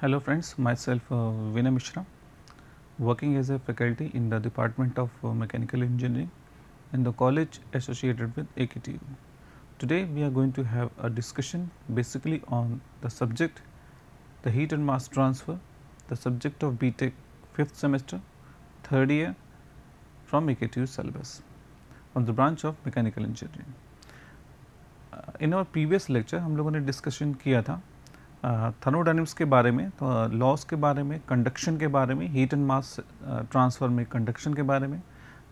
Hello friends, myself uh, Vinay Mishra, working as a faculty in the Department of uh, Mechanical Engineering in the college associated with AKTU. Today we are going to have a discussion basically on the subject, the heat and mass transfer, the subject of BTEC 5th semester, 3rd year from AKTU syllabus from the branch of Mechanical Engineering. Uh, in our previous lecture, we लोगों ने discussion thermodynamics के बारे में तो loss के बारे में conduction के बारे में हीट एंड मास ट्रांसफर में कंडक्शन के बारे में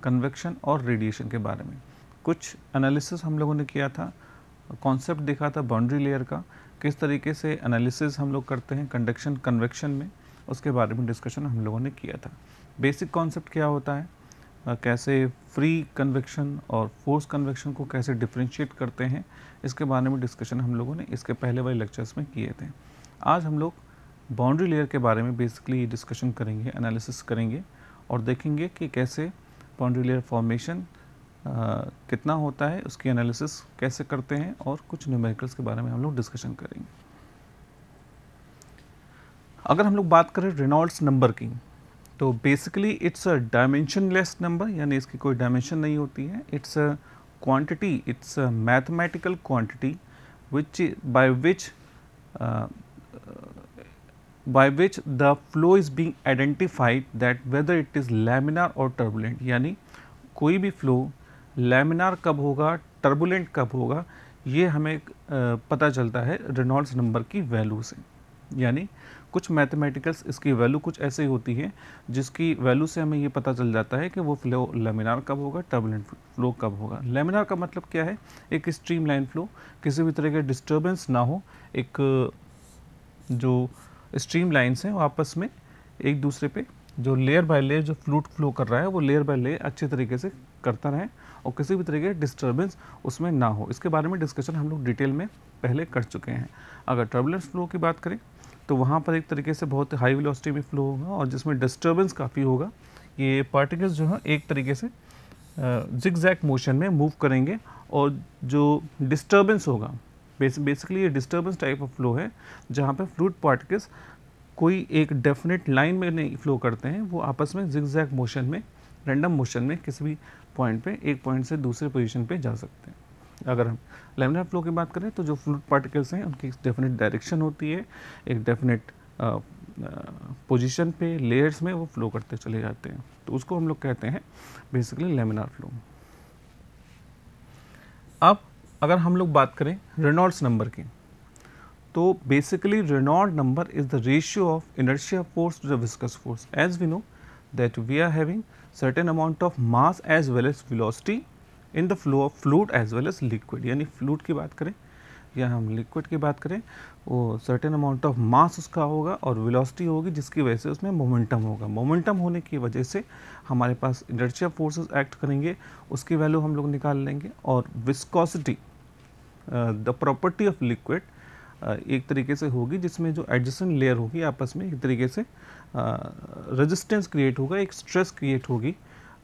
कन्वेक्शन और रेडिएशन के बारे में कुछ एनालिसिस हम लोगों ने किया था कॉन्सेप्ट देखा था बाउंड्री लेयर का किस तरीके से एनालिसिस हम लोग करते हैं कंडक्शन कन्वेक्शन में उसके बारे में डिस्कशन हम लोगों ने किया था बेसिक कॉन्सेप्ट क्या होता है कैसे फ्री कन्वेक्शन और फोर्स कन्वेक्शन को कैसे डिफ्रेंशिएट करते हैं इसके बारे में डिस्कशन हम लोगों ने इसके पहले वाले लेक्चर्स में किए थे आज हम लोग बाउंड्री लेयर के बारे में बेसिकली डिस्कशन करेंगे एनालिसिस करेंगे और देखेंगे कि कैसे बाउंड्री लेयर फॉर्मेशन कितना होता है उसकी एनालिसिस कैसे करते हैं और कुछ न्यूमेरिकल्स के बारे में हम लोग डिस्कशन करेंगे अगर हम लोग बात करें रेनॉल्ड्स नंबर की तो basically it's a dimensionless number यानी इसकी कोई डायमेंशन नहीं होती है it's a quantity it's a mathematical quantity which by which by which the flow is being identified that whether it is laminar or turbulent यानी कोई भी flow laminar कब होगा टर्बुलेंट कब होगा ये हमें uh, पता चलता है रिनॉल्ड्स नंबर की वैल्यू से यानी कुछ मैथमेटिकल्स इसकी वैल्यू कुछ ऐसे होती है जिसकी वैल्यू से हमें ये पता चल जाता है कि वो फ्लो लेमिनार कब होगा टर्बुलेंट फ्लो कब होगा लेमिनार का मतलब क्या है एक स्ट्रीम लाइन फ्लो किसी भी तरह के डिस्टर्बेंस ना हो एक जो स्ट्रीम लाइन्स हैं वो आपस में एक दूसरे पर जो लेयर बाय लेयर जो फ्लूट फ्लो कर रहा है वो लेयर बाय लेयर अच्छे तरीके से करता रहे और किसी भी तरीके डिस्टर्बेंस उसमें ना हो इसके बारे में डिस्कशन हम लोग डिटेल में पहले कर चुके हैं अगर टर्बुलेंस फ्लो की बात करें तो वहाँ पर एक तरीके से बहुत हाई वेलोसिटी में फ्लो होगा और जिसमें डिस्टर्बेंस काफ़ी होगा ये पार्टिकल्स जो हैं एक तरीके से जिग मोशन में मूव करेंगे और जो डिस्टर्बेंस होगा बेस, बेसिकली ये डिस्टर्बेंस टाइप ऑफ फ्लो है जहाँ पर फ्लूड पार्टिकल्स कोई एक डेफिनेट लाइन में नहीं फ्लो करते हैं वो आपस में जिग मोशन में रैंडम मोशन में किसी भी पॉइंट पे एक पॉइंट से दूसरे पोजीशन पे जा सकते हैं अगर हम लेमिनार फ्लो की बात करें तो जो फ्लूड पार्टिकल्स हैं उनकी एक डेफिनेट डायरेक्शन होती है एक डेफिनेट पोजीशन पे लेयर्स में वो फ्लो करते चले जाते हैं तो उसको हम लोग कहते हैं बेसिकली लेमिनार फ्लो अब अगर हम लोग बात करें रेनॉल्ड्स नंबर की तो basically Reynold number is the ratio of inertia force to the viscous force as we know that we are having certain amount of mass as well as velocity in the flow of fluid as well as liquid यानी fluid की बात करें या हम liquid की बात करें वो सर्टेन अमाउंट ऑफ मास उसका होगा और वेलोसिटी होगी जिसकी वजह से उसमें मोमेंटम होगा मोमेंटम होने की वजह से हमारे पास इनर्जिया फोर्सेस एक्ट करेंगे उसकी वैल्यू हम लोग निकाल लेंगे और viscosity the property of liquid एक तरीके से होगी जिसमें जो एडजस्टेंट लेयर होगी आपस में एक तरीके से रजिस्टेंस uh, क्रिएट होगा एक स्ट्रेस क्रिएट होगी uh,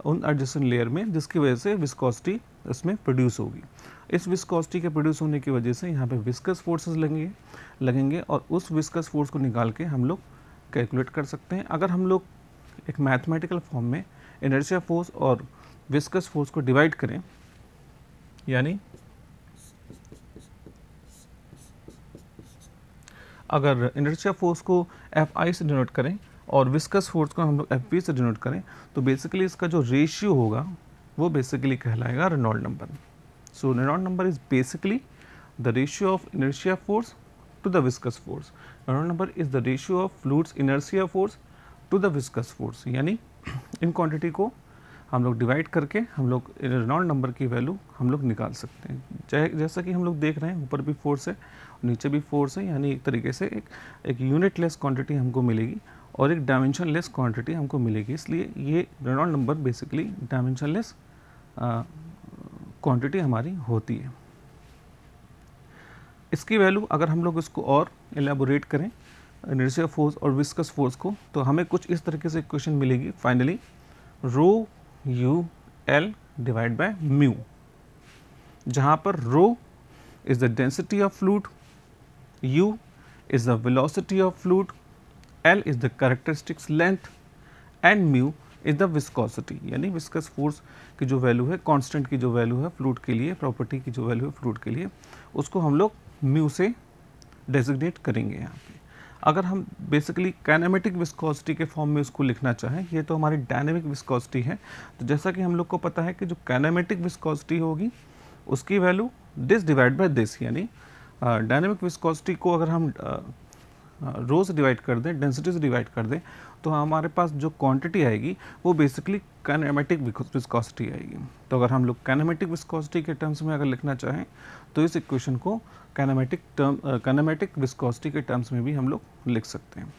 उन एडजस्टेंट लेयर में जिसकी वजह से विस्कोसिटी इसमें प्रोड्यूस होगी इस विस्कोसिटी के प्रोड्यूस होने की वजह से यहाँ पे विस्कस फोर्सेस लगेंगे लगेंगे और उस विस्कस फोर्स को निकाल के हम लोग कैलकुलेट कर सकते हैं अगर हम लोग एक मैथमेटिकल फॉर्म में इनर्शिया फोर्स और विस्कस फोर्स को डिवाइड करें यानी अगर इनर्शिया फोर्स को एफ आई से डिनोट करें और विस्कस फोर्स को हम लोग एफ से डिनोट करें तो बेसिकली इसका जो रेशियो होगा वो बेसिकली कहलाएगा Reynold number so Reynold number is basically the ratio of inertia force to the viscous force Reynold number is the ratio of fluid's inertia force to the viscous force यानी इन quantity को हम लोग divide करके हम लोग Reynold number की value हम लोग निकाल सकते हैं जैसा कि हम लोग देख रहे हैं ऊपर भी फोर्स है नीचे भी फोर्स है यानी एक तरीके से एक एक यूनिटलेस क्वांटिटी हमको मिलेगी और एक डायमेंशन लेस क्वान्टिटी हमको मिलेगी इसलिए ये Reynold number basically dimensionless quantity हमारी होती है इसकी वैल्यू अगर हम लोग इसको और एलेबोरेट करें इनर्शिया फोर्स और विस्कस फोर्स को तो हमें कुछ इस तरीके से इक्वेशन मिलेगी finally rho U L divide by mu जहाँ पर rho is the density of fluid U is the velocity of fluid L is the characteristics length and mu is the viscosity यानी विस्कस फोर्स की जो value है constant की जो value है fluid के लिए प्रॉपर्टी की जो वैल्यू है फ्लूड के लिए उसको हम लोग म्यू से डेजिग्नेट करेंगे यहाँ पे अगर हम बेसिकली कैनामेटिक विस्कोसिटी के फॉर्म में उसको लिखना चाहें ये तो हमारी डायनेमिक विस्कोसिटी है तो जैसा कि हम लोग को पता है कि जो कैनामेटिक विस्कोसिटी होगी उसकी value this divide by this यानी डायनेमिक विस्कोसिटी को अगर हम रोज डिवाइड कर दें डेंसिटी से डिवाइड कर दें तो हमारे पास जो क्वांटिटी आएगी वो बेसिकली कैनेमेटिक विस्कॉसिटी आएगी तो अगर हम लोग कैनेमेटिक विस्कॉसिटी के टर्म्स में अगर लिखना चाहें तो इस इक्वेशन को कैनेमेटिक टर्म कैनेमेटिक विस्कॉसिटी के टर्म्स में भी हम लोग लिख सकते हैं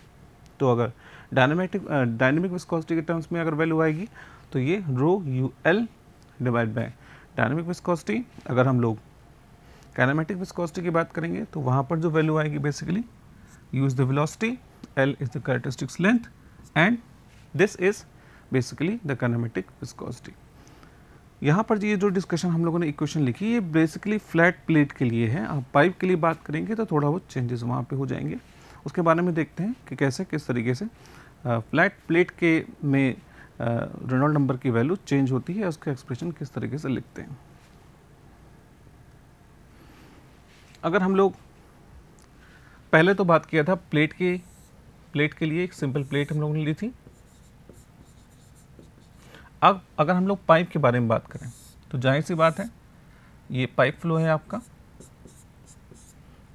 तो अगर डायनेमेटिक डायनेमिक विस्कॉसिटी के टर्म्स में अगर वैल्यू आएगी तो ये rho U L divide by dynamic viscosity अगर हम लोग कैनेमेटिक विस्कॉसिटी की बात करेंगे तो वहाँ पर जो वैल्यू आएगी basically use the velocity, L is the characteristics length and this is basically the kinematic viscosity. यहाँ पर ये जो डिस्कशन हम लोगों ने इक्वेशन लिखी ये बेसिकली फ्लैट प्लेट के लिए है आप पाइप के लिए बात करेंगे तो थोड़ा बहुत चेंजेस वहाँ पे हो जाएंगे उसके बारे में देखते हैं कि कैसे किस तरीके से फ्लैट प्लेट के में रेनॉल्ड नंबर की वैल्यू चेंज होती है उसके एक्सप्रेशन किस तरीके से लिखते हैं अगर हम लोग पहले तो बात किया था प्लेट के प्लेट के लिए एक सिंपल प्लेट हम लोगों ने ली थी अब अगर हम लोग पाइप के बारे में बात करें तो जाहिर सी बात है ये पाइप फ्लो है आपका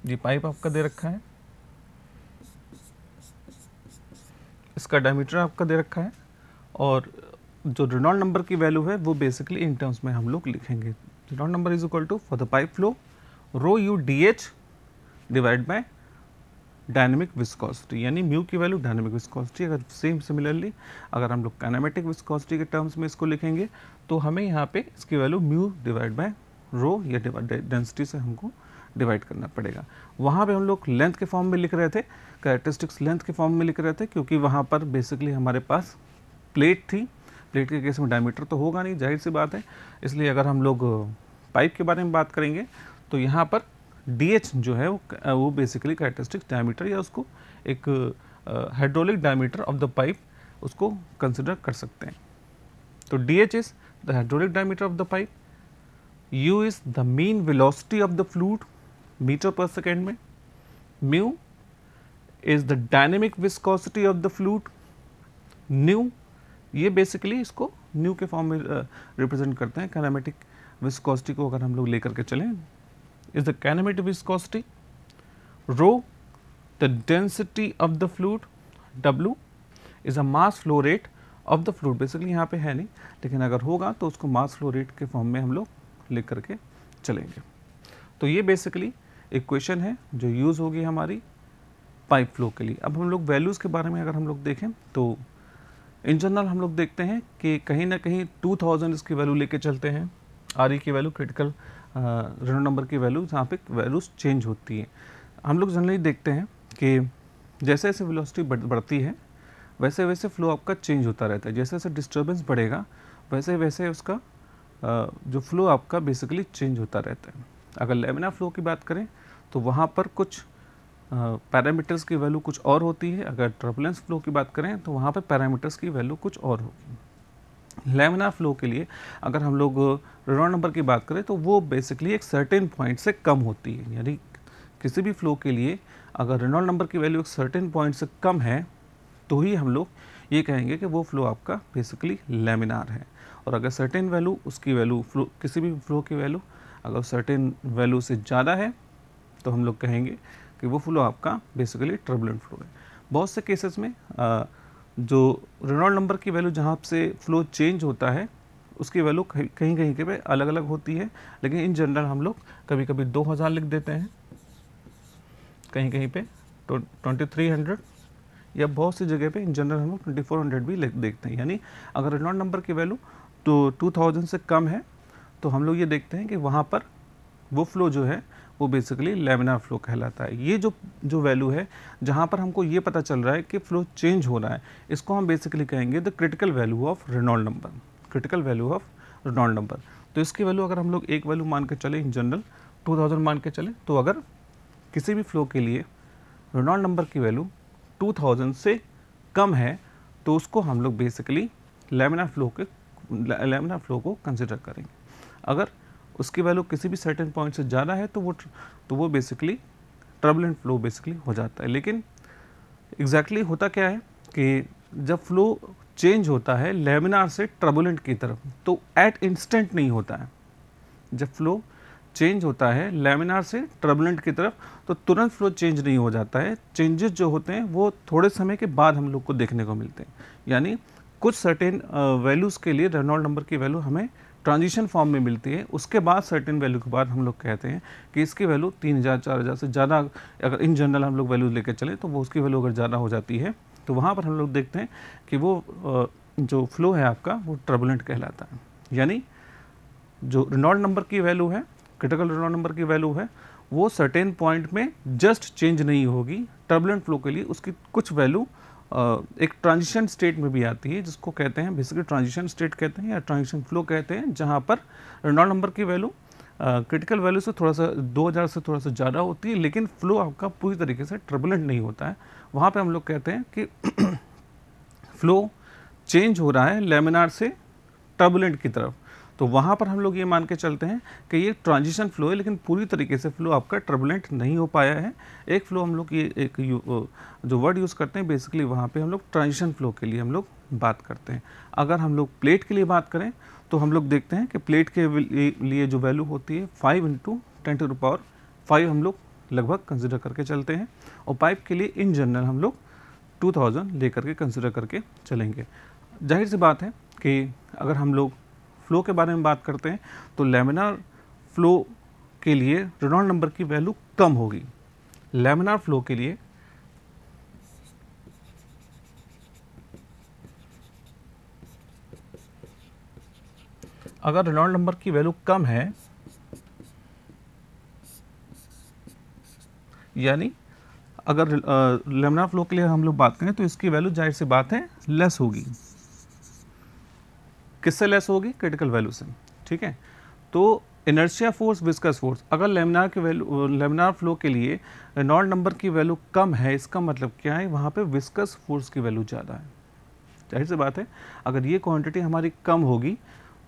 ये पाइप आपका दे रखा है इसका डायमीटर आपका दे रखा है और जो रिनॉल्ड नंबर की वैल्यू है वो बेसिकली इन टर्म्स में हम लोग लिखेंगे Reynold number is equal to for the pipe flow rho U D H divide by dynamic viscosity यानी म्यू की वैल्यू डायनेमिक विस्कॉसिटी अगर सेम सिमिलरली अगर हम लोग कैनामेटिक विस्कॉसिटी के टर्म्स में इसको लिखेंगे तो हमें यहाँ पे इसकी value mu divide by rho या डेंसिटी से हमको डिवाइड करना पड़ेगा वहाँ पे हम लोग लेंथ के फॉर्म में लिख रहे थे कैरेक्टरिस्टिक्स लेंथ के फॉर्म में लिख रहे थे क्योंकि वहाँ पर बेसिकली हमारे पास प्लेट थी प्लेट के केस में डायमीटर तो होगा नहीं जाहिर सी बात है इसलिए अगर हम लोग पाइप के बारे में बात करेंगे तो यहाँ पर डीएच जो है वो वो बेसिकली कैरेक्टरिस्टिक डायमीटर या उसको एक hydraulic diameter of the pipe उसको कंसिडर कर सकते हैं तो D H is the hydraulic diameter of the pipe U is the mean velocity of the fluid metre per second में mu is the dynamic viscosity of the fluid nu ये basically इसको nu के form में represent करते हैं kinematic viscosity को अगर हम लोग लेकर के चलें is the kinematic viscosity, rho the density of the fluid, W is a mass flow rate of the fluid. Basically यहाँ पे है नहीं लेकिन अगर होगा तो उसको मास फ्लो रेट के फॉर्म में हम लोग लिख करके चलेंगे तो ये बेसिकली equation है जो यूज़ होगी हमारी पाइप फ्लो के लिए अब हम लोग वैल्यूज़ के बारे में अगर हम लोग देखें तो इन जनरल हम लोग देखते हैं कि कहीं ना कहीं 2000 इसकी वैल्यू लेके चलते हैं आर e की वैल्यू क्रिटिकल रेनो नंबर की वैल्यू जहाँ पे वैल्यूज चेंज होती हैं हम लोग जनरली देखते हैं कि जैसे जैसे वेलोसिटी बढ़ती है वैसे वैसे फ्लो आपका चेंज होता रहता है जैसे जैसे डिस्टर्बेंस बढ़ेगा वैसे वैसे उसका जो फ्लो आपका बेसिकली चेंज होता रहता है अगर लेमिना फ्लो की बात करें तो वहाँ पर कुछ पैरामीटर्स की वैल्यू कुछ और होती है अगर टर्बुलेंस फ्लो की बात करें तो वहाँ पर पैरामीटर्स की वैल्यू कुछ और होगी लेमिनार फ्लो के लिए अगर हम लोग रेनॉल्ड नंबर की बात करें तो वो बेसिकली एक सर्टेन पॉइंट से कम होती है यानी किसी भी फ्लो के लिए अगर रेनॉल्ड नंबर की वैल्यू एक सर्टेन पॉइंट से कम है तो ही हम लोग ये कहेंगे कि वो फ्लो आपका बेसिकली लेमिनार है और अगर सर्टेन वैल्यू उसकी वैल्यू फ्लो किसी भी फ्लो की वैल्यू अगर सर्टेन वैल्यू से ज़्यादा है तो हम लोग कहेंगे कि वो फ्लो आपका बेसिकली ट्रबलेंट फ्लो है बहुत से केसेस में आ, जो रेनॉल्ड नंबर की वैल्यू जहाँ से फ्लो चेंज होता है उसकी वैल्यू कहीं कहीं के पे अलग अलग होती है लेकिन इन जनरल हम लोग कभी कभी 2000 लिख देते हैं कहीं कहीं पे तो 2300 या बहुत सी जगह पे इन जनरल हम लोग 2400 भी लिख देखते हैं यानी अगर रेनॉल्ड नंबर की वैल्यू तो 2000 से कम है तो हम लोग ये देखते हैं कि वहाँ पर वो फ्लो जो है वो बेसिकली लेमिनार फ्लो कहलाता है ये जो जो वैल्यू है जहाँ पर हमको ये पता चल रहा है कि फ्लो चेंज हो रहा है इसको हम बेसिकली कहेंगे the critical value of Reynold number critical value of Reynold number तो इसकी वैल्यू अगर हम लोग एक वैल्यू मान के चले इन जनरल थाउजेंड मान के चले तो अगर किसी भी फ्लो के लिए रेनॉल्ड नंबर की वैल्यू थाउजेंड से कम है तो उसको हम लोग बेसिकली लेमिनार फ्लो के लेमिनार फ्लो को कंसिडर करेंगे अगर उसकी वैल्यू किसी भी सर्टेन पॉइंट से ज़्यादा है तो वो तो वो बेसिकली ट्रबलेंट फ्लो बेसिकली हो जाता है लेकिन एग्जैक्टली exactly होता क्या है कि जब फ्लो चेंज होता है लेमिनार से ट्रबुलेंट की तरफ तो एट इंस्टेंट नहीं होता है जब फ्लो चेंज होता है लेमिनार से ट्रबुलेंट की तरफ तो तुरंत फ्लो चेंज नहीं हो जाता है चेंजेस जो होते हैं वो थोड़े समय के बाद हम लोग को देखने को मिलते हैं यानी कुछ सर्टेन वैल्यूज़ के लिए रेनॉल्ड नंबर की वैल्यू हमें ट्रांजिशन फॉर्म में मिलती है उसके बाद सर्टेन वैल्यू के बाद हम लोग कहते हैं कि इसकी वैल्यू तीन हज़ार चार हज़ार से ज़्यादा अगर इन जनरल हम लोग वैल्यू लेकर चले तो वो उसकी वैल्यू अगर ज़्यादा हो जाती है तो वहाँ पर हम लोग देखते हैं कि वो जो फ्लो है आपका वो ट्रबुलेंट कहलाता है यानी जो रिनॉल्ड नंबर की वैल्यू है क्रिटिकल रिनॉल्ड नंबर की वैल्यू है वो सर्टेन पॉइंट में जस्ट चेंज नहीं होगी टर्बुलेंट फ्लो के लिए उसकी कुछ वैल्यू एक ट्रांजिशन स्टेट में भी आती है जिसको कहते हैं बेसिकली ट्रांजिशन स्टेट कहते हैं या ट्रांजिशन फ्लो कहते हैं जहाँ पर रेनॉल्ड नंबर की वैल्यू क्रिटिकल वैल्यू से थोड़ा सा 2000 से थोड़ा सा ज़्यादा होती है लेकिन फ्लो आपका पूरी तरीके से ट्रबुलेंट नहीं होता है वहाँ पर हम लोग कहते हैं कि फ्लो चेंज हो रहा है लेमिनार से टर्बुलेंट की तरफ तो वहाँ पर हम लोग ये मान के चलते हैं कि ये ट्रांजिशन फ्लो है लेकिन पूरी तरीके से फ्लो आपका ट्रबुलेंट नहीं हो पाया है एक फ्लो हम लोग ये एक जो वर्ड यूज़ करते हैं बेसिकली वहाँ पे हम लोग ट्रांजिशन फ्लो के लिए हम लोग बात करते हैं अगर हम लोग प्लेट के लिए बात करें तो हम लोग देखते हैं कि प्लेट के लिए जो वैल्यू होती है five into ten to power five हम लोग लगभग कंसिडर करके चलते हैं और पाइप के लिए इन जनरल हम लोग थाउजेंड ले करके कंसिडर करके चलेंगे जाहिर सी बात है कि अगर हम लोग फ्लो के बारे में बात करते हैं तो लेमिनार फ्लो के लिए रेनॉल्ड नंबर की वैल्यू कम होगी लेमिनार फ्लो के लिए अगर रेनॉल्ड नंबर की वैल्यू कम है यानी अगर लेमिनार फ्लो के लिए हम लोग बात करें तो इसकी वैल्यू जाहिर सी बात है लेस होगी किससे लेस होगी क्रिटिकल वैल्यू से ठीक है तो इनर्शिया फोर्स विस्कस फोर्स अगर लेमिनार की वैल्यू लेमिनार फ्लो के लिए रेनॉल्ड नंबर की वैल्यू कम है इसका मतलब क्या है वहाँ पे विस्कस फोर्स की वैल्यू ज़्यादा है जाहिर सी बात है अगर ये क्वांटिटी हमारी कम होगी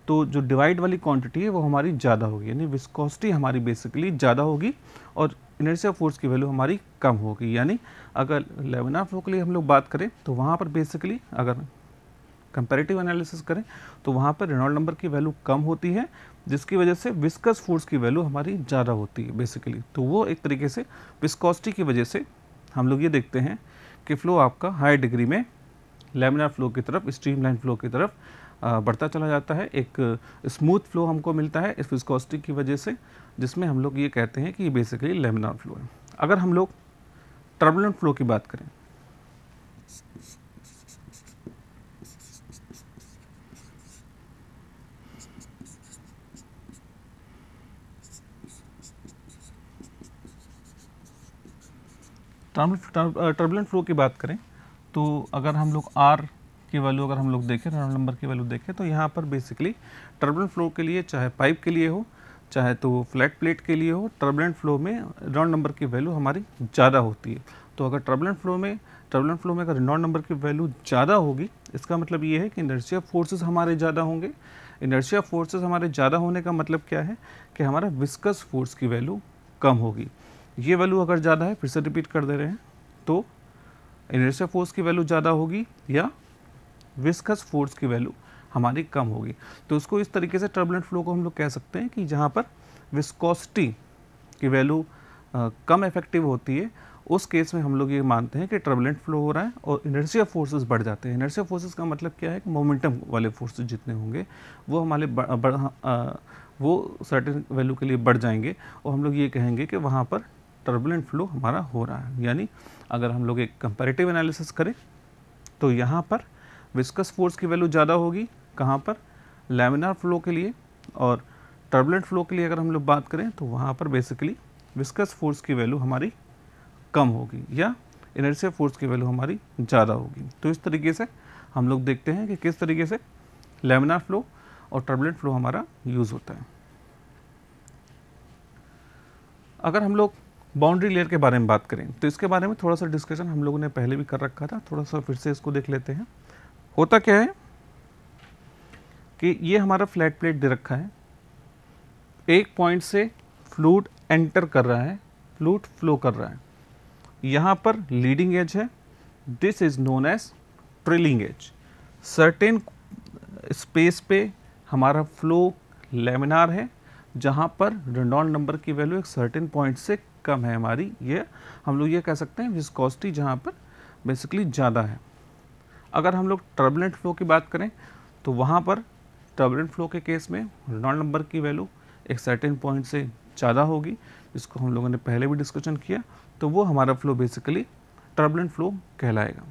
तो जो डिवाइड वाली क्वांटिटी है वो हमारी ज़्यादा होगी यानी विस्कोसिटी हमारी बेसिकली ज़्यादा होगी और इनर्शिया फोर्स की वैल्यू हमारी कम होगी यानी अगर लेमिनार फ्लो के लिए हम लोग बात करें तो वहाँ पर बेसिकली अगर कंपेरेटिव एनालिसिस करें तो वहाँ पर रेनॉल्ड नंबर की वैल्यू कम होती है जिसकी वजह से विस्कस फोर्स की वैल्यू हमारी ज़्यादा होती है बेसिकली तो वो एक तरीके से विस्कॉस्टी की वजह से हम लोग ये देखते हैं कि फ्लो आपका हाई डिग्री में लेमिनार फ्लो की तरफ स्ट्रीम फ्लो की तरफ बढ़ता चला जाता है एक स्मूथ फ्लो हमको मिलता है इस विस्कॉस्टी की वजह से जिसमें हम लोग ये कहते हैं कि ये बेसिकली लेमिनार फ्लो है अगर हम लोग टर्बुलेंट फ्लो की बात करें टर्बुलेंट फ्लो की बात करें तो अगर हम लोग आर की वैल्यू अगर हम लोग देखें रेनॉल्ड नंबर की वैल्यू देखें तो यहाँ पर बेसिकली टर्बुलेंट फ्लो के लिए चाहे पाइप के लिए हो चाहे तो फ्लैट प्लेट के लिए हो टर्बुलेंट फ्लो में रेनॉल्ड नंबर की वैल्यू हमारी ज़्यादा होती है तो अगर टर्बुलेंट फ्लो में टर्बुलेंट फ्लो में अगर रेनॉल्ड नंबर की वैल्यू ज़्यादा होगी इसका मतलब ये है कि इनर्शिया फोर्सेस हमारे ज़्यादा होंगे इनर्शिया फोर्सेस हमारे ज़्यादा होने का मतलब क्या है कि हमारा विस्कस फोर्स की वैल्यू कम होगी ये वैल्यू अगर ज़्यादा है फिर से रिपीट कर दे रहे हैं तो इनर्सिया फोर्स की वैल्यू ज़्यादा होगी या विस्कस फोर्स की वैल्यू हमारी कम होगी तो उसको इस तरीके से टर्बुलेंट फ्लो को हम लोग कह सकते हैं कि जहाँ पर विस्कोसिटी की वैल्यू कम इफेक्टिव होती है उस केस में हम लोग ये मानते हैं कि टर्बुलेंट फ्लो हो रहा है और इनर्सिया फोर्सेस बढ़ जाते हैं इनर्सिया फोर्सेस का मतलब क्या है कि मोमेंटम वाले फोर्सेस जितने होंगे वो हमारे वो सर्टेन वैल्यू के लिए बढ़ जाएंगे और हम लोग ये कहेंगे कि वहाँ पर टर्बुलेंट फ्लो हमारा हो रहा है यानी अगर हम लोग एक कंपेरेटिव एनालिसिस करें तो यहाँ पर विस्कस फोर्स की वैल्यू ज़्यादा होगी कहाँ पर लेमिनार फ्लो के लिए और टर्बुलेंट फ्लो के लिए अगर हम लोग बात करें तो वहाँ पर बेसिकली विस्कस फोर्स की वैल्यू हमारी कम होगी या इनर्सिया फोर्स की वैल्यू हमारी ज़्यादा होगी तो इस तरीके से हम लोग देखते हैं कि किस तरीके से लेमिनार फ्लो और टर्बुलेंट फ्लो हमारा यूज़ होता है अगर हम लोग बाउंड्री लेयर के बारे में बात करें तो इसके बारे में थोड़ा सा डिस्कशन हम लोगों ने पहले भी कर रखा था थोड़ा सा फिर से इसको देख लेते हैं होता क्या है कि ये हमारा फ्लैट प्लेट दे रखा है एक पॉइंट से फ्लूड एंटर कर रहा है फ्लूड फ्लो कर रहा है यहाँ पर लीडिंग एज है this is known as trailing edge certain space पे हमारा फ्लो लेमिनार है जहाँ पर रेनॉल्ड नंबर की वैल्यू एक सर्टेन पॉइंट से कम है हमारी ये हम लोग ये कह सकते हैं विस्कोसिटी जहाँ पर बेसिकली ज़्यादा है अगर हम लोग टर्बुलेंट फ्लो की बात करें तो वहाँ पर टर्बुलेंट फ्लो के केस में रोनॉल नंबर की वैल्यू एक सर्टेन पॉइंट से ज़्यादा होगी जिसको हम लोगों ने पहले भी डिस्कशन किया तो वो हमारा फ्लो बेसिकली टर्बुलेंट फ्लो कहलाएगा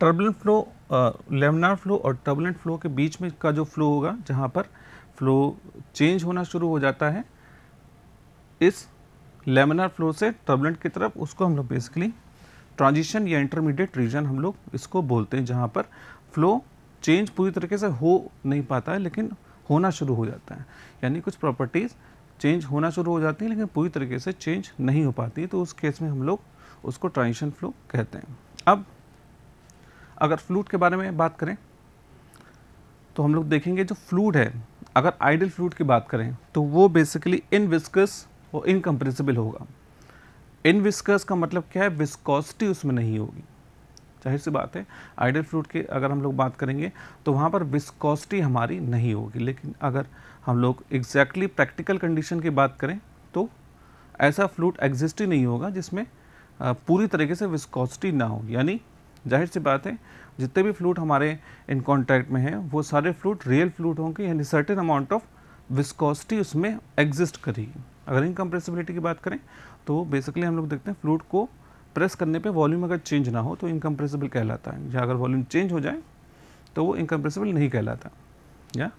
टर्बुलेंट फ्लो लेमनार फ्लो और टर्बुलेंट फ्लो के बीच में का जो फ्लो होगा जहाँ पर फ्लो चेंज होना शुरू हो जाता है इस लेमिनार फ्लो से टर्बुलेंट की तरफ उसको हम लोग बेसिकली ट्रांजिशन या इंटरमीडिएट रीजन हम लोग इसको बोलते हैं जहाँ पर फ्लो चेंज पूरी तरीके से हो नहीं पाता है लेकिन होना शुरू हो जाता है यानी कुछ प्रॉपर्टीज़ चेंज होना शुरू हो जाती है लेकिन पूरी तरीके से चेंज नहीं हो पाती है तो उस केस में हम लोग उसको ट्रांजिशन फ्लो कहते हैं अब अगर फ्लूड के बारे में बात करें तो हम लोग देखेंगे जो फ्लूड है अगर आइडल फ्लूड की बात करें तो वो बेसिकली इन विस्कस वो इनकम्प्रेसिबल होगा इन विस्कस का मतलब क्या है विस्कोसिटी उसमें नहीं होगी जाहिर सी बात है आइडल फ्लूड की अगर हम लोग बात करेंगे तो वहाँ पर विस्कोसिटी हमारी नहीं होगी लेकिन अगर हम लोग एग्जैक्टली प्रैक्टिकल कंडीशन की बात करें तो ऐसा फ्लूट एग्जिस्ट ही नहीं होगा जिसमें पूरी तरीके से विस्कोसिटी ना हो यानी जाहिर सी बात है जितने भी फ्लूट हमारे इन कॉन्टैक्ट में हैं वो सारे फ्लूट रियल फ्लूट होंगे यानी सर्टेन अमाउंट ऑफ विस्कोसिटी उसमें एग्जिस्ट करेगी अगर इनकम्प्रेसिबिलिटी की बात करें तो बेसिकली हम लोग देखते हैं फ्लूड को प्रेस करने पे वॉल्यूम अगर चेंज ना हो तो इनकम्प्रेसिबल कहलाता है या अगर वॉल्यूम चेंज हो जाए तो वो इनकम्प्रेसिबल नहीं कहलाता या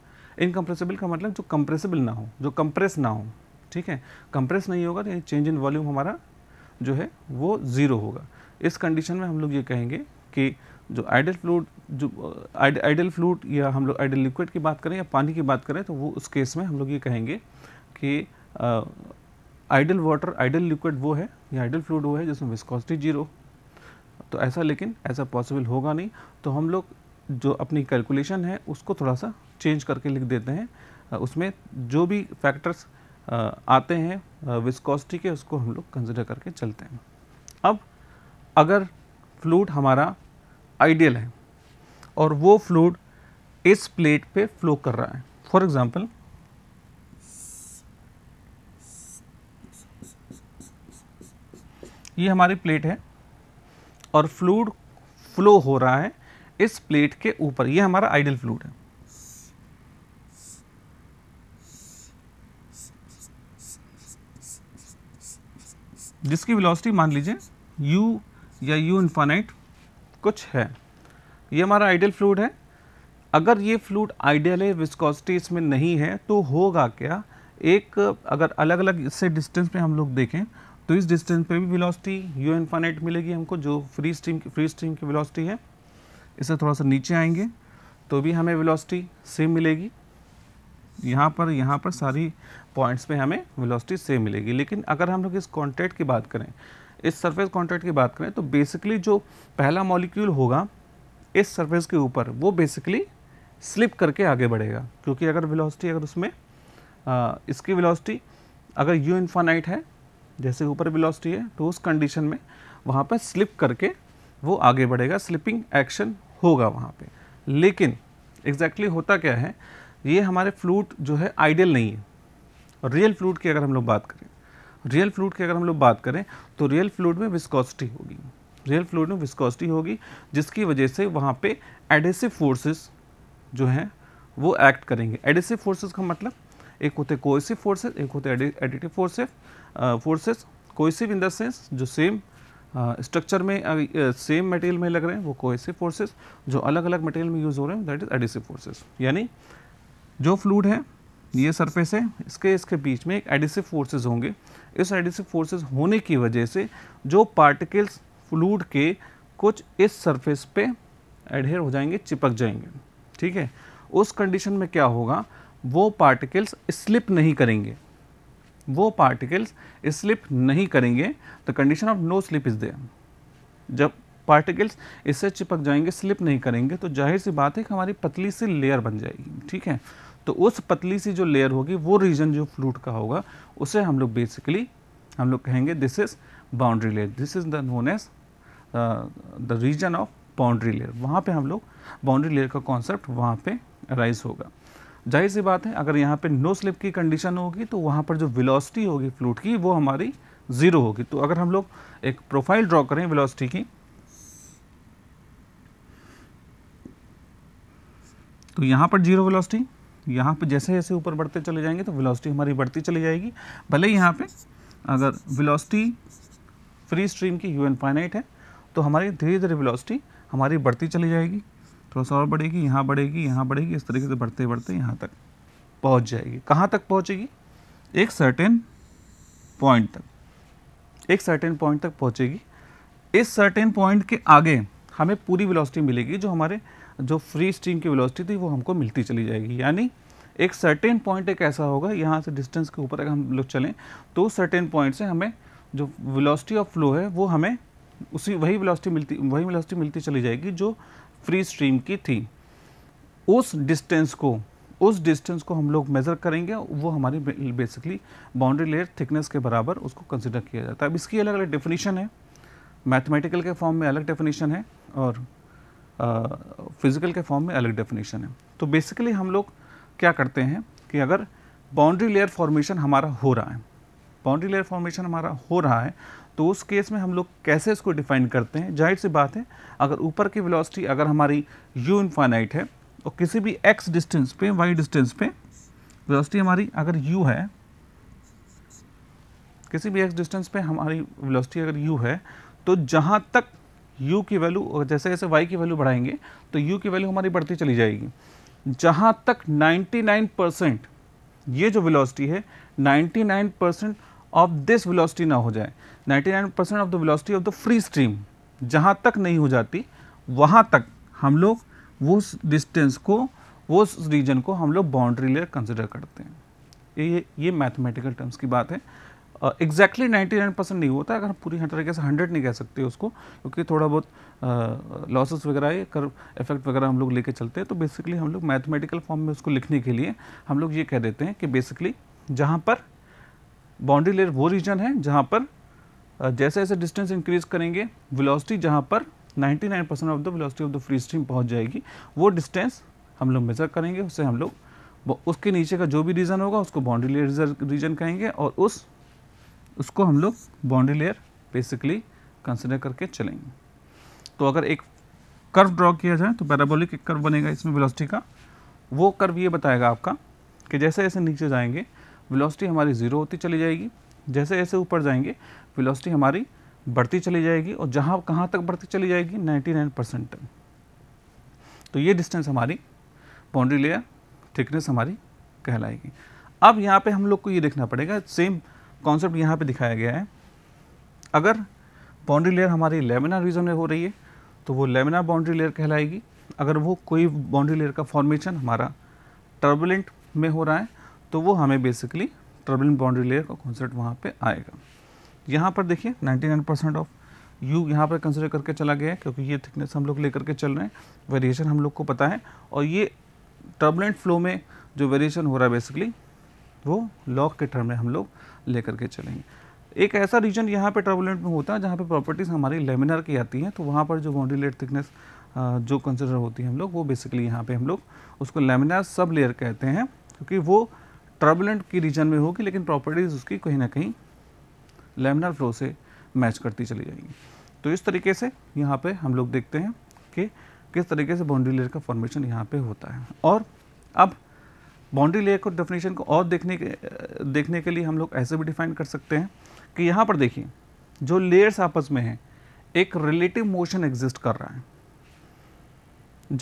इनकम्प्रेसिबल का मतलब जो कंप्रेसिबल ना हो जो कंप्रेस ना हो ठीक है कंप्रेस नहीं होगा तो चेंज इन वॉल्यूम हमारा जो है वो ज़ीरो होगा इस कंडीशन में हम लोग ये कहेंगे कि जो आइडल फ्लूड जो आइडल uh, फ्लूड या हम लोग आइडल लिक्विड की बात करें या पानी की बात करें तो वो उस केस में हम लोग ये कहेंगे कि आइडल वाटर आइडल लिक्विड वो है या आइडल फ्लूड वो है जिसमें विस्कोसिटी जीरो तो ऐसा लेकिन ऐसा पॉसिबल होगा नहीं तो हम लोग जो अपनी कैलकुलेशन है उसको थोड़ा सा चेंज करके लिख देते हैं उसमें जो भी फैक्टर्स आते हैं विस्कोसिटी के उसको हम लोग कंसिडर करके चलते हैं अब अगर फ्लूड हमारा आइडियल है और वो फ्लूड इस प्लेट पे फ्लो कर रहा है फॉर एग्ज़ाम्पल ये हमारी प्लेट है और फ्लूड फ्लो हो रहा है इस प्लेट के ऊपर ये हमारा आइडियल फ्लूड है जिसकी वेलोसिटी मान लीजिए u या u इन्फानाइट कुछ है ये हमारा आइडियल फ्लूड है अगर ये फ्लूड आइडियल है विस्कोसिटी इसमें नहीं है तो होगा क्या एक अगर अलग अलग इससे डिस्टेंस में हम लोग देखें तो इस डिस्टेंस पे भी वेलोसिटी यू इन्फाइनाइट मिलेगी हमको जो फ्री स्ट्रीम की फ्री स्ट्रीम की वेलोसिटी है इसे थोड़ा सा नीचे आएंगे तो भी हमें वेलोसिटी सेम मिलेगी यहाँ पर यहाँ पर सारी पॉइंट्स पे हमें वेलोसिटी सेम मिलेगी लेकिन अगर हम लोग इस कॉन्ट्रैक्ट की बात करें इस सरफेस कॉन्ट्रैक्ट की बात करें तो बेसिकली जो पहला मॉलिक्यूल होगा इस सर्फेस के ऊपर वो बेसिकली स्लिप करके आगे बढ़ेगा क्योंकि अगर वेलोसिटी अगर उसमें आ, इसकी वेलोसिटी अगर यू इन्फानाइट है जैसे ऊपर वेलोसिटी है तो उस कंडीशन में वहाँ पर स्लिप करके वो आगे बढ़ेगा स्लिपिंग एक्शन होगा वहाँ पे लेकिन एग्जैक्टली exactly होता क्या है ये हमारे फ्लूट जो है आइडियल नहीं है और रियल फ्लूट की अगर हम लोग बात करें रियल फ्लूट की अगर हम लोग बात करें तो रियल फ्लूट में विस्कॉसिटी होगी रियल फ्लूट में विस्कॉसिटी होगी जिसकी वजह से वहाँ पे एडेसिव फोर्सेस जो हैं वो एक्ट करेंगे एडेसिव फोर्सेस का मतलब एक होते कोएसिव फोर्सेस एक होते adhesive forces forces cohesive in the sense जो सेम स्ट्रक्चर में सेम मटेरियल में लग रहे हैं वो कोहेसिव फोर्सेस जो अलग अलग मटेरियल में यूज़ हो रहे हैं दैट इज एडिसिव फोर्सेस यानी जो फ्लूड है ये सरफेस है इसके इसके बीच में एक एडिसिव फोर्सेज होंगे इस एडिसिव फोर्सेज होने की वजह से जो पार्टिकल्स फ्लूड के कुछ इस सरफेस पे एडहेयर हो जाएंगे चिपक जाएंगे ठीक है उस कंडीशन में क्या होगा वो पार्टिकल्स स्लिप नहीं करेंगे वो पार्टिकल्स स्लिप नहीं करेंगे the condition of no slip is there जब पार्टिकल्स इससे चिपक जाएंगे स्लिप नहीं करेंगे तो जाहिर सी बात है कि हमारी पतली सी लेयर बन जाएगी ठीक है तो उस पतली सी जो लेयर होगी वो रीजन जो फ्लूट का होगा उसे हम लोग बेसिकली हम लोग कहेंगे this is boundary layer this is the known as the region of boundary layer वहाँ पे हम लोग बाउंड्री लेयर का कॉन्सेप्ट वहाँ पे राइज होगा जाहिर सी बात है अगर यहाँ पे नो स्लिप की कंडीशन होगी तो वहाँ पर जो वेलोसिटी होगी फ्लूट की वो हमारी ज़ीरो होगी तो अगर हम लोग एक प्रोफाइल ड्रॉ करें वेलोसिटी की तो यहाँ पर जीरो वेलोसिटी यहाँ पर जैसे जैसे ऊपर बढ़ते चले जाएंगे तो वेलोसिटी हमारी बढ़ती चली जाएगी भले ही यहाँ पे अगर वेलोसिटी फ्री स्ट्रीम की यू फाइनाइट है तो हमारी धीरे धीरे वेलोसिटी हमारी बढ़ती चली जाएगी थोड़ा तो सा और बढ़ेगी यहाँ बढ़ेगी यहाँ बढ़ेगी इस तरीके से बढ़ते बढ़ते यहाँ तक पहुँच जाएगी कहाँ तक पहुँचेगी एक सर्टेन पॉइंट तक एक सर्टेन पॉइंट तक पहुँचेगी इस सर्टेन पॉइंट के आगे हमें पूरी वेलोसिटी मिलेगी जो हमारे जो फ्री स्ट्रीम की वेलोसिटी थी वो हमको मिलती चली जाएगी यानी एक सर्टेन पॉइंट एक ऐसा होगा यहाँ से डिस्टेंस के ऊपर अगर हम लोग चलें तो सर्टेन पॉइंट से हमें जो वेलोसिटी ऑफ फ्लो है वो हमें उसी वही वेलोसिटी मिलती वही वेलोसिटी मिलती चली जाएगी जो फ्री स्ट्रीम की थी उस डिस्टेंस को उस डिस्टेंस को हम लोग मेज़र करेंगे वो हमारी बेसिकली बाउंड्री लेयर थिकनेस के बराबर उसको कंसिडर किया जाता है अब इसकी अलग अलग डेफिनेशन है मैथमेटिकल के फॉर्म में अलग डेफिनेशन है और फिज़िकल के फॉर्म में अलग डेफिनेशन है तो बेसिकली हम लोग क्या करते हैं कि अगर बाउंड्री लेयर फॉर्मेशन हमारा हो रहा है बाउंड्री लेयर फॉर्मेशन हमारा हो रहा है तो उस केस में हम लोग कैसे इसको डिफाइन करते हैं जाहिर सी बात है अगर ऊपर की वेलोसिटी अगर हमारी u इनफाइनाइट है और किसी भी x डिस्टेंस पे y डिस्टेंस पे वेलोसिटी हमारी अगर u है किसी भी x डिस्टेंस पे हमारी वेलोसिटी अगर u है तो जहाँ तक u की वैल्यू जैसे जैसे y की वैल्यू बढ़ाएंगे तो u की वैल्यू हमारी बढ़ती चली जाएगी जहाँ तक नाइन्टी परसेंट ये जो वेलोसिटी है ninety percent of this velocity ना हो जाए 99 percent of the velocity of the free stream जहाँ तक नहीं हो जाती वहाँ तक हम लोग वो डिस्टेंस को वो रीजन को हम लोग बाउंड्री लेयर कंसिडर करते हैं ये ये मैथमेटिकल टर्म्स की बात है एग्जैक्टली uh, नाइन परसेंट नहीं होता अगर हम पूरी तरीके से हंड्रेड नहीं कह सकते उसको क्योंकि थोड़ा बहुत लॉसेस वगैरह ये कर इफेक्ट वगैरह हम लोग लेके चलते हैं तो बेसिकली हम लोग मैथमेटिकल फॉर्म में उसको लिखने के लिए हम लोग ये कह देते हैं कि बेसिकली जहाँ पर बाउंड्री लेयर वो रीजन है जहाँ पर जैसे जैसे डिस्टेंस इंक्रीज करेंगे वेलोसिटी जहाँ पर 99 percent of the velocity of the free stream पहुँच जाएगी वो डिस्टेंस हम लोग मेजर करेंगे उससे हम लोग उसके नीचे का जो भी रीजन होगा उसको बाउंड्री लेयर रीजन कहेंगे और उस उसको हम लोग बाउंड्री लेयर बेसिकली कंसिडर करके चलेंगे तो अगर एक कर्व ड्रॉ किया जाए तो पैराबोलिक एक कर्व बनेगा इसमें वेलोसिटी का वो कर्व ये बताएगा आपका कि जैसे जैसे नीचे जाएंगे वेलोसिटी हमारी ज़ीरो होती चली जाएगी जैसे जैसे ऊपर जाएंगे वेलोसिटी हमारी बढ़ती चली जाएगी और जहाँ कहाँ तक बढ़ती चली जाएगी 99 परसेंट तक तो ये डिस्टेंस हमारी बाउंड्री लेयर थिकनेस हमारी कहलाएगी अब यहाँ पे हम लोग को ये देखना पड़ेगा सेम कॉन्सेप्ट यहाँ पे दिखाया गया है अगर बाउंड्री लेयर हमारी लेमिना रीजन में हो रही है तो वो लेमिना बाउंड्री लेयर कहलाएगी अगर वो कोई बाउंड्री लेयर का फॉर्मेशन हमारा टर्बुलेंट में हो रहा है तो वो हमें बेसिकली टर्बुलेंट बाउंड्री लेयर का कॉन्सेप्ट वहाँ पे आएगा यहाँ पर देखिए 99 परसेंट ऑफ यू यहाँ पर कंसिडर करके चला गया है क्योंकि ये थिकनेस हम लोग लेकर के चल रहे हैं वेरिएशन हम लोग को पता है और ये टर्बुलेंट फ्लो में जो वेरिएशन हो रहा है बेसिकली वो लॉक के टर्म में हम लोग लेकर के चलेंगे एक ऐसा रीजन यहाँ पर टर्बुलेंट में होता है जहाँ पर प्रॉपर्टीज़ हमारी लेमिनार की आती हैं तो वहाँ पर जो लेट थिकनेस जो कंसिडर होती है हम लोग वो बेसिकली यहाँ पर हम लोग उसको लेमिनार सब लेयर कहते हैं क्योंकि वो ट्रबलेंट की रीजन में होगी लेकिन प्रॉपर्टीज़ उसकी कहीं ना कहीं लेमिनर फ्लो से मैच करती चली जाएंगी तो इस तरीके से यहाँ पे हम लोग देखते हैं कि किस तरीके से बाउंड्री लेयर का फॉर्मेशन यहाँ पे होता है और अब बाउंड्री लेयर को डेफिनेशन को और देखने के देखने के लिए हम लोग ऐसे भी डिफाइन कर सकते हैं कि यहाँ पर देखिए जो लेयर्स आपस में हैं एक रिलेटिव मोशन एग्जिस्ट कर रहा है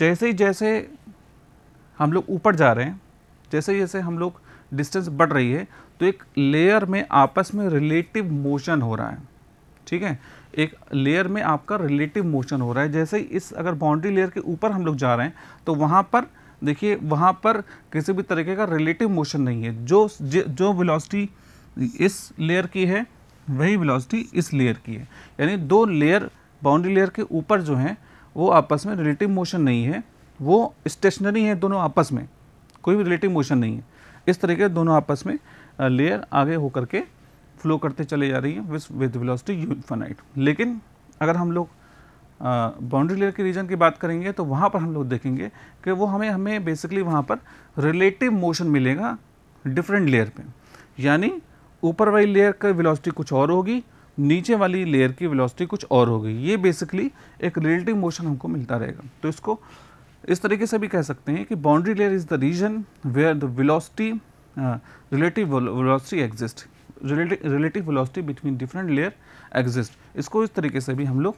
जैसे ही जैसे हम लोग ऊपर जा रहे हैं जैसे जैसे हम लोग डिस्टेंस बढ़ रही है तो एक लेयर में आपस में रिलेटिव मोशन हो रहा है ठीक है एक लेयर में आपका रिलेटिव मोशन हो रहा है जैसे ही इस अगर बाउंड्री लेयर के ऊपर हम लोग जा रहे हैं तो वहाँ पर देखिए वहाँ पर किसी भी तरीके का रिलेटिव मोशन नहीं है जो जो विलॉसिटी इस लेयर की है वही विलॉसिटी इस लेयर की है यानी दो लेयर बाउंड्री लेयर के ऊपर जो हैं वो आपस में रिलेटिव मोशन नहीं है वो स्टेशनरी है दोनों आपस में कोई भी रिलेटिव मोशन नहीं है इस तरीके दोनों आपस में लेयर आगे होकर के फ्लो करते चले जा रही है विस विद वेलोसिटी यूफेनाइट लेकिन अगर हम लोग बाउंड्री लेयर के रीजन की बात करेंगे तो वहाँ पर हम लोग देखेंगे कि वो हमें हमें बेसिकली वहाँ पर रिलेटिव मोशन मिलेगा डिफरेंट लेयर पे यानी ऊपर वाली लेयर की वेलोसिटी कुछ और होगी नीचे वाली लेयर की वेलोसिटी कुछ और होगी ये बेसिकली एक रिलेटिव मोशन हमको मिलता रहेगा तो इसको इस तरीके से भी कह सकते हैं कि boundary layer is the region where the velocity uh, relative velocity exist relative relative velocity between different layer exist इसको इस तरीके से भी हम लोग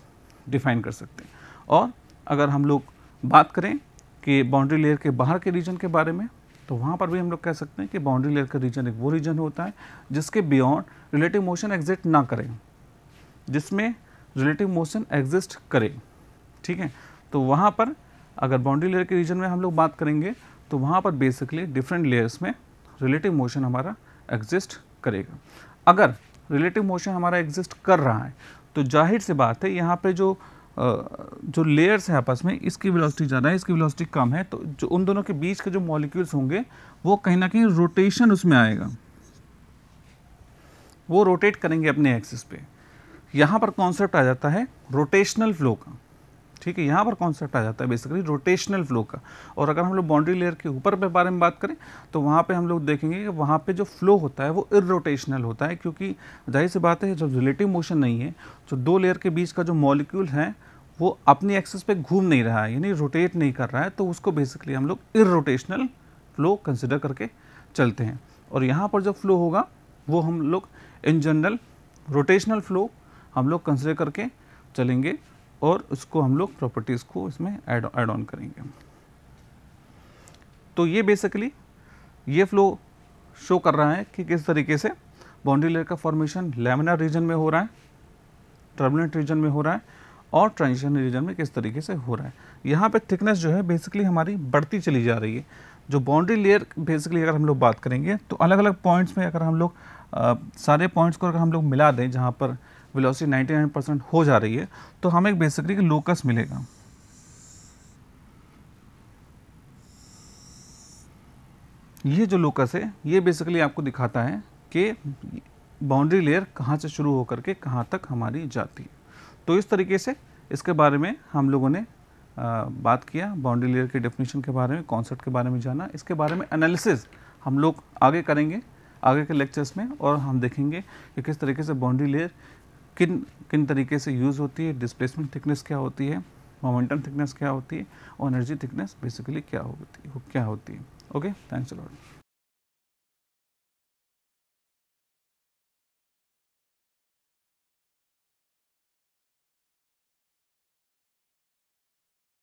डिफाइन कर सकते हैं और अगर हम लोग बात करें कि बाउंड्री लेयर के बाहर के रीजन के बारे में तो वहाँ पर भी हम लोग कह सकते हैं कि बाउंड्री लेयर का रीजन एक वो रीजन होता है जिसके बियॉन्ड रिलेटिव मोशन एग्जिस्ट ना करें जिसमें रिलेटिव मोशन एग्जिस्ट करे ठीक है तो वहाँ पर अगर बाउंड्री लेयर के रीजन में हम लोग बात करेंगे तो वहाँ पर बेसिकली डिफरेंट लेयर्स में रिलेटिव मोशन हमारा एग्जिस्ट करेगा अगर रिलेटिव मोशन हमारा एग्जिस्ट कर रहा है तो जाहिर सी बात है यहाँ पे जो जो लेयर्स हैं आपस में इसकी वेलोसिटी ज़्यादा है इसकी वेलोसिटी कम है तो जो उन दोनों के बीच के जो मॉलिक्यूल्स होंगे वो कहीं ना कहीं रोटेशन उसमें आएगा वो रोटेट करेंगे अपने एक्सिस पे यहाँ पर कॉन्सेप्ट आ जाता है रोटेशनल फ्लो का ठीक है यहाँ पर कॉन्सेप्ट आ जाता है बेसिकली रोटेशनल फ्लो का और अगर हम लोग बाउंड्री लेयर के ऊपर के बारे में बात करें तो वहाँ पे हम लोग देखेंगे कि वहाँ पे जो फ्लो होता है वो इरोटेशनल होता है क्योंकि जाहिर सी बात है जब रिलेटिव मोशन नहीं है तो दो लेयर के बीच का जो मॉलिक्यूल है वो अपनी एक्सेस पर घूम नहीं रहा है यानी रोटेट नहीं कर रहा है तो उसको बेसिकली हम लोग इरोटेशनल फ्लो कंसिडर करके चलते हैं और यहाँ पर जो फ्लो होगा वो हम लोग इन जनरल रोटेशनल फ्लो हम लोग कंसिडर करके चलेंगे और उसको हम लोग प्रॉपर्टीज़ को इसमें एड एड ऑन करेंगे तो ये बेसिकली ये फ्लो शो कर रहा है कि किस तरीके से बाउंड्री लेयर का फॉर्मेशन लेमिनर रीजन में हो रहा है टर्बुलेंट रीजन में हो रहा है और ट्रांजिशन रीजन में किस तरीके से हो रहा है यहाँ पे थिकनेस जो है बेसिकली हमारी बढ़ती चली जा रही है जो बाउंड्री लेयर बेसिकली अगर हम लोग बात करेंगे तो अलग अलग पॉइंट्स में अगर हम लोग सारे पॉइंट्स को अगर हम लोग मिला दें जहाँ पर वेलोसिटी 99 परसेंट हो जा रही है तो हमें एक बेसिकली लोकस मिलेगा ये जो लोकस है ये बेसिकली आपको दिखाता है कि बाउंड्री लेयर कहाँ से शुरू होकर के कहाँ तक हमारी जाती है तो इस तरीके से इसके बारे में हम लोगों ने आ, बात किया बाउंड्री लेयर के डेफिनेशन के बारे में कॉन्सेप्ट के बारे में जाना इसके बारे में एनालिसिस हम लोग आगे करेंगे आगे के लेक्चर्स में और हम देखेंगे कि किस तरीके से बाउंड्री लेयर किन किन तरीके से यूज़ होती है डिस्प्लेसमेंट थिकनेस क्या होती है मोमेंटम थिकनेस क्या होती है और एनर्जी थिकनेस बेसिकली क्या होती है क्या होती है ओके थैंक्स अलॉट